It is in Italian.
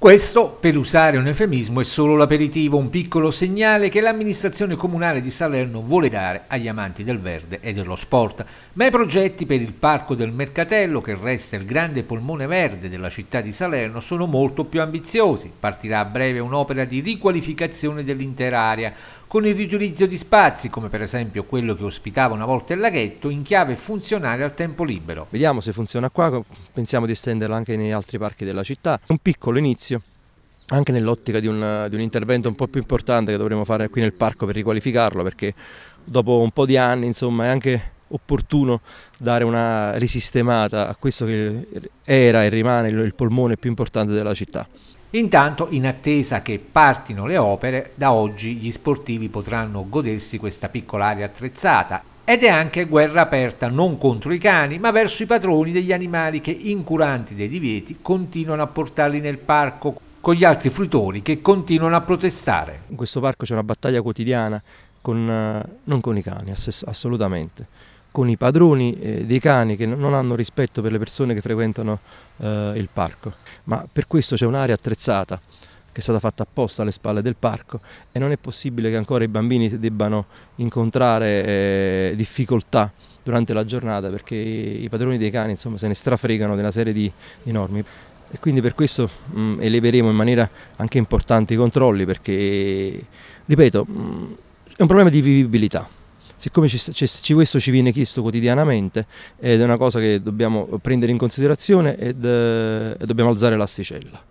Questo, per usare un eufemismo, è solo l'aperitivo, un piccolo segnale che l'amministrazione comunale di Salerno vuole dare agli amanti del verde e dello sport. Ma i progetti per il Parco del Mercatello, che resta il grande polmone verde della città di Salerno, sono molto più ambiziosi. Partirà a breve un'opera di riqualificazione dell'intera area, con il riutilizzo di spazi, come per esempio quello che ospitava una volta il laghetto, in chiave funzionale al tempo libero. Vediamo se funziona qua, pensiamo di estenderla anche negli altri parchi della città. Un piccolo inizio anche nell'ottica di, di, un intervento un po' più importante che dovremo fare qui nel parco per riqualificarlo, perché dopo un po' di anni insomma, è anche opportuno dare una risistemata a questo che era e rimane il polmone più importante della città. Intanto, in attesa che partino le opere, da oggi gli sportivi potranno godersi questa piccola area attrezzata ed è anche guerra aperta non contro i cani, ma verso i padroni degli animali che, incuranti dei divieti, continuano a portarli nel parco con gli altri fruitori che continuano a protestare. In questo parco c'è una battaglia quotidiana, con, eh, non con i cani, assolutamente con i padroni eh, dei cani che non hanno rispetto per le persone che frequentano eh, il parco. Ma per questo c'è un'area attrezzata che è stata fatta apposta alle spalle del parco e non è possibile che ancora i bambini debbano incontrare eh, difficoltà durante la giornata perché i padroni dei cani insomma, se ne strafregano di una serie di, di norme. E quindi per questo mh, mm, eleveremo in maniera anche importante i controlli perché, ripeto, mh, mm, è un problema di vivibilità. Siccome ci, ci, questo ci viene chiesto quotidianamente ed è una cosa che dobbiamo prendere in considerazione ed, eh, e dobbiamo alzare l'asticella.